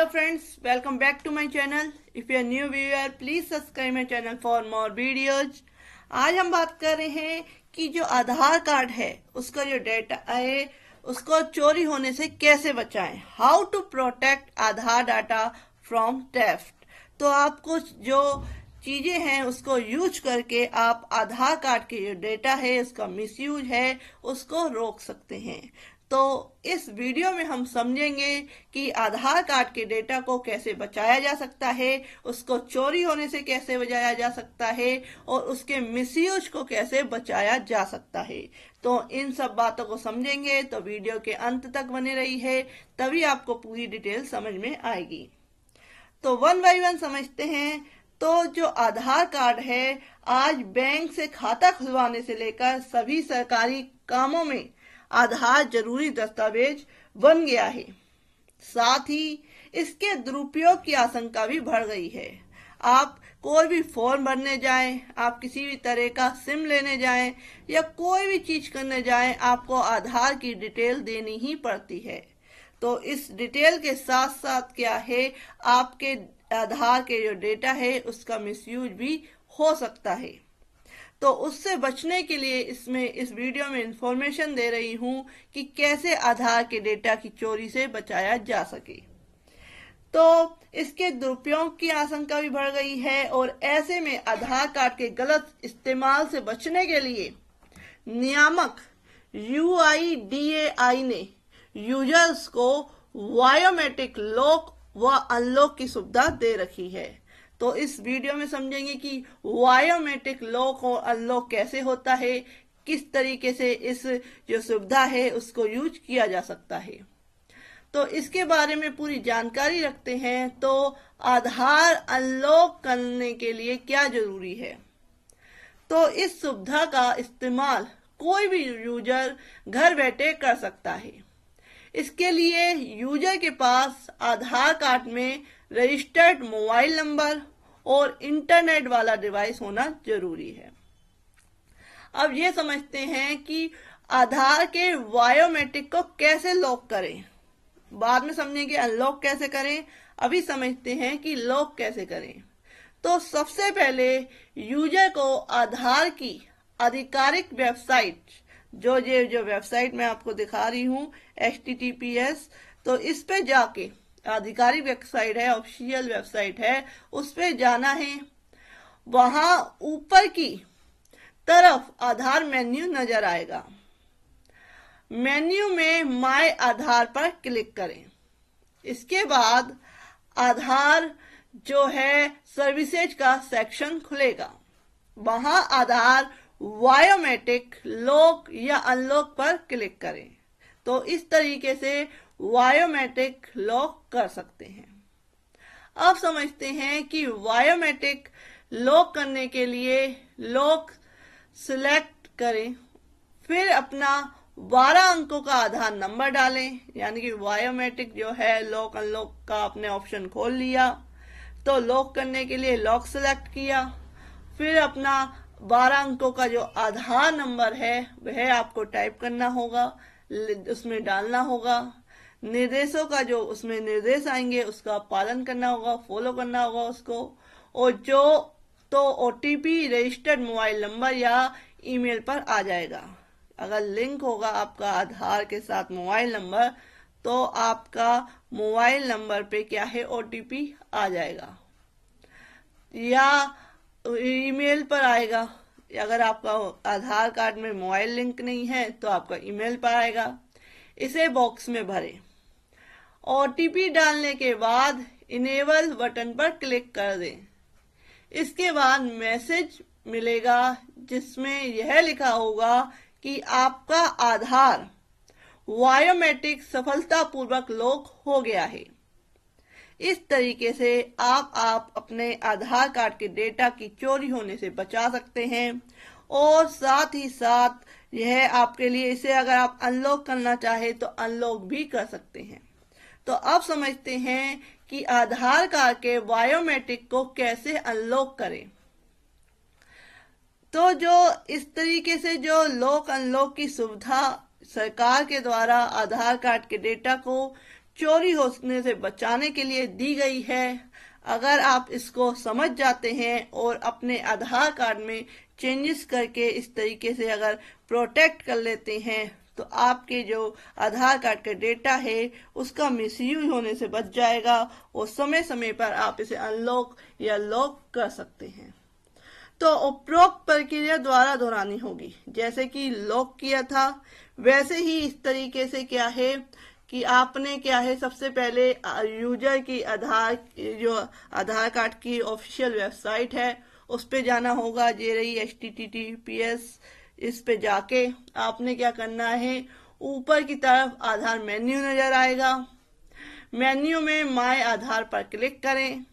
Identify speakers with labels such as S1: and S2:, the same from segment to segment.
S1: hello friends welcome back to my channel if you are new viewer please subscribe my channel for more videos आज हम बात कर रहे हैं कि जो आधार कार्ड है उसका जो डेटा आए उसको चोरी होने से कैसे बचाएं how to protect Aadhaar data from theft तो आपको जो चीजें हैं उसको यूज करके आप आधार कार्ड के जो डेटा है उसका मिसयूज है उसको रोक सकते हैं तो इस वीडियो में हम समझेंगे कि आधार कार्ड के डेटा को कैसे बचाया जा सकता है उसको चोरी होने से कैसे बचाया जा सकता है और उसके मिसयूज को कैसे बचाया जा सकता है तो इन सब बातों को समझेंगे तो वीडियो के अंत तक बने रही है तभी आपको पूरी डिटेल समझ में आएगी तो वन बाई वन समझते हैं तो जो आधार कार्ड है आज बैंक से खाता खुलवाने से लेकर सभी सरकारी कामों में आधार जरूरी दस्तावेज बन गया है साथ ही इसके दुरुपयोग की आशंका भी बढ़ गई है आप कोई भी फॉर्म भरने जाएं, आप किसी भी तरह का सिम लेने जाएं या कोई भी चीज करने जाएं, आपको आधार की डिटेल देनी ही पड़ती है तो इस डिटेल के साथ साथ क्या है आपके आधार के जो डेटा है उसका मिसयूज भी हो सकता है तो उससे बचने के लिए इसमें इस वीडियो में इंफॉर्मेशन दे रही हूँ कि कैसे आधार के डेटा की चोरी से बचाया जा सके तो इसके दुरुपयोग की आशंका भी बढ़ गई है और ऐसे में आधार कार्ड के गलत इस्तेमाल से बचने के लिए नियामक यू ने यूजर्स को बायोमेट्रिक लॉक व अनलॉक की सुविधा दे रखी है तो इस वीडियो में समझेंगे कि वायोमेट्रिक लॉक और अनलॉक कैसे होता है किस तरीके से इस जो सुविधा है उसको यूज किया जा सकता है तो इसके बारे में पूरी जानकारी रखते हैं तो आधार अनलॉक करने के लिए क्या जरूरी है तो इस सुविधा का इस्तेमाल कोई भी यूजर घर बैठे कर सकता है इसके लिए यूजर के पास आधार कार्ड में रजिस्टर्ड मोबाइल नंबर और इंटरनेट वाला डिवाइस होना जरूरी है अब ये समझते हैं कि आधार के बायोमेट्रिक को कैसे लॉक करें बाद में समझेंगे अनलॉक कैसे करें अभी समझते हैं कि लॉक कैसे करें तो सबसे पहले यूजर को आधार की आधिकारिक वेबसाइट जो ये जो वेबसाइट मैं आपको दिखा रही हूँ एच तो इस पे जाके आधिकारिक वेबसाइट है ऑफिशियल वेबसाइट है उस पर जाना है वहां ऊपर की तरफ आधार मेन्यू नजर आएगा मेन्यू में माय आधार पर क्लिक करें इसके बाद आधार जो है सर्विसेज का सेक्शन खुलेगा वहां आधार बायोमेट्रिक लॉक या अनलॉक पर क्लिक करें तो इस तरीके से वायोमेट्रिक लॉक कर सकते हैं अब समझते हैं कि वायोमेट्रिक लॉक करने के लिए लॉक सिलेक्ट करें फिर अपना बारह अंकों का आधार नंबर डालें यानी कि वायोमेट्रिक जो है लॉक अनलॉक का आपने ऑप्शन खोल लिया तो लॉक करने के लिए लॉक सिलेक्ट किया फिर अपना बारह अंकों का जो आधार नंबर है वह आपको टाइप करना होगा उसमें डालना होगा निर्देशों का जो उसमें निर्देश आएंगे उसका पालन करना होगा फॉलो करना होगा उसको और जो तो ओ रजिस्टर्ड मोबाइल नंबर या ईमेल पर आ जाएगा अगर लिंक होगा आपका आधार के साथ मोबाइल नंबर तो आपका मोबाइल नंबर पे क्या है ओ आ जाएगा या ईमेल पर आएगा अगर आपका आधार कार्ड में मोबाइल लिंक नहीं है तो आपका ईमेल पर आएगा इसे बॉक्स में भरें ओटीपी डालने के बाद इनेबल बटन पर क्लिक कर दें इसके बाद मैसेज मिलेगा जिसमें यह लिखा होगा कि आपका आधार बायोमेट्रिक सफलतापूर्वक लॉक हो गया है इस तरीके से आप आप अपने आधार कार्ड के डेटा की चोरी होने से बचा सकते हैं और साथ ही साथ यह आपके लिए इसे अगर आप अनलॉक करना चाहे तो अनलॉक भी कर सकते हैं तो अब समझते हैं कि आधार कार्ड के बायोमेट्रिक को कैसे अनलॉक करें तो जो इस तरीके से जो लॉक अनलॉक की सुविधा सरकार के द्वारा आधार कार्ड के डेटा को चोरी होने से बचाने के लिए दी गई है अगर आप इसको समझ जाते हैं और अपने आधार कार्ड में चेंजेस करके इस तरीके से अगर प्रोटेक्ट कर लेते हैं तो आपके जो आधार कार्ड का डेटा है उसका यूज होने से बच जाएगा और समय समय पर आप इसे अनलॉक या लॉक कर सकते हैं तो उपरोक्त प्रक्रिया द्वारा दोहरानी होगी जैसे कि लॉक किया था वैसे ही इस तरीके से क्या है कि आपने क्या है सबसे पहले यूजर की आधार जो आधार कार्ड की ऑफिशियल वेबसाइट है उस पर जाना होगा जे रही H T T T P S इस पे जाके आपने क्या करना है ऊपर की तरफ आधार मेन्यू नजर आएगा मेन्यू में माय आधार पर क्लिक करें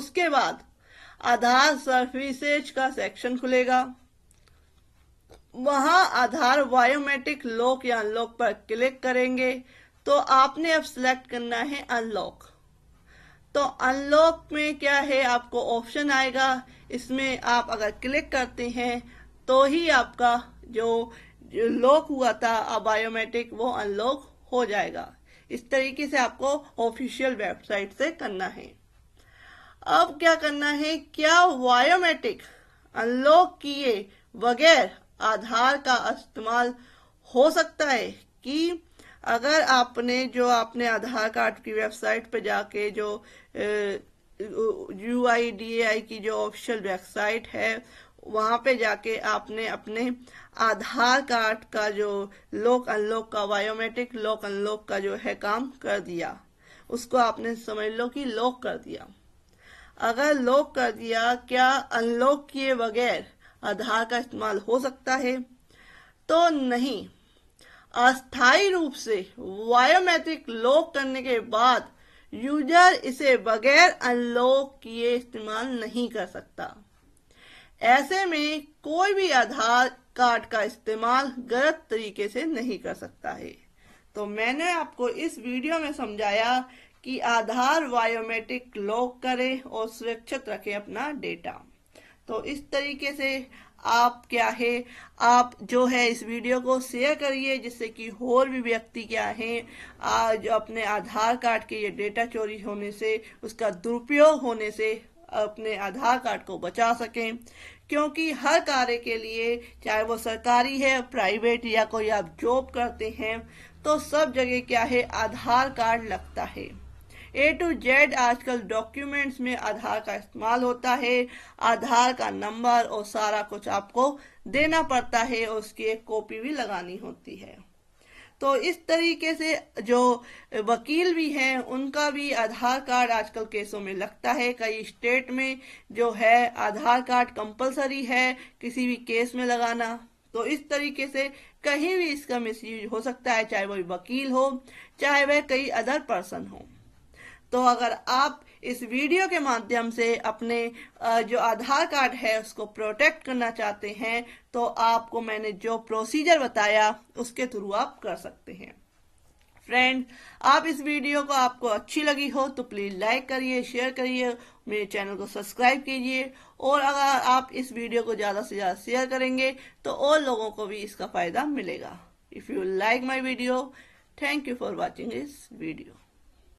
S1: उसके बाद आधार सर्विसेज का सेक्शन खुलेगा वहां आधार बायोमेट्रिक लॉक या अनलॉक पर क्लिक करेंगे तो आपने अब सिलेक्ट करना है अनलॉक तो अनलॉक में क्या है आपको ऑप्शन आएगा इसमें आप अगर क्लिक करते हैं तो ही आपका जो लॉक हुआ था अब बायोमेट्रिक वो अनलॉक हो जाएगा इस तरीके से आपको ऑफिशियल वेबसाइट से करना है अब क्या करना है क्या बायोमेट्रिक अनलॉक किए बगैर आधार का इस्तेमाल हो सकता है कि अगर आपने जो आपने आधार कार्ड की वेबसाइट पर जाके जो यू आई डी आई की जो ऑफिशियल वेबसाइट है वहाँ पे जाके आपने अपने आधार कार्ड का जो लॉक अनलॉक का बायोमेट्रिक लॉक अनलॉक का जो है काम कर दिया उसको आपने समझ लो कि लॉक कर दिया अगर लॉक कर दिया क्या अनलॉक किए बगैर आधार का इस्तेमाल हो सकता है तो नहीं अस्थायी रूप से बायोमेट्रिक लॉक करने के बाद यूजर इसे बगैर अनलॉक किए इस्तेमाल नहीं कर सकता ऐसे में कोई भी आधार कार्ड का इस्तेमाल गलत तरीके से नहीं कर सकता है तो मैंने आपको इस वीडियो में समझाया कि आधार बायोमेट्रिक लॉक करें और सुरक्षित रखें अपना डेटा तो इस तरीके से आप क्या है आप जो है इस वीडियो को शेयर करिए जिससे कि और भी व्यक्ति क्या है आज अपने आधार कार्ड के ये डेटा चोरी होने से उसका दुरुपयोग होने से अपने आधार कार्ड को बचा सकें क्योंकि हर कार्य के लिए चाहे वो सरकारी है प्राइवेट या कोई आप जॉब करते हैं तो सब जगह क्या है आधार कार्ड लगता है ए टू जेड आजकल डॉक्यूमेंट्स में आधार का इस्तेमाल होता है आधार का नंबर और सारा कुछ आपको देना पड़ता है और उसकी एक कॉपी भी लगानी होती है तो इस तरीके से जो वकील भी हैं उनका भी आधार कार्ड आजकल केसों में लगता है कई स्टेट में जो है आधार कार्ड कंपलसरी है किसी भी केस में लगाना तो इस तरीके से कहीं भी इसका मिसयूज हो सकता है चाहे वो वकील हो चाहे वह कई अदर पर्सन हो तो अगर आप इस वीडियो के माध्यम से अपने जो आधार कार्ड है उसको प्रोटेक्ट करना चाहते हैं तो आपको मैंने जो प्रोसीजर बताया उसके थ्रू आप कर सकते हैं फ्रेंड आप इस वीडियो को आपको अच्छी लगी हो तो प्लीज लाइक करिए शेयर करिए मेरे चैनल को सब्सक्राइब कीजिए और अगर आप इस वीडियो को ज्यादा से ज्यादा शेयर करेंगे तो और लोगों को भी इसका फायदा मिलेगा if you like my video thank you for watching this video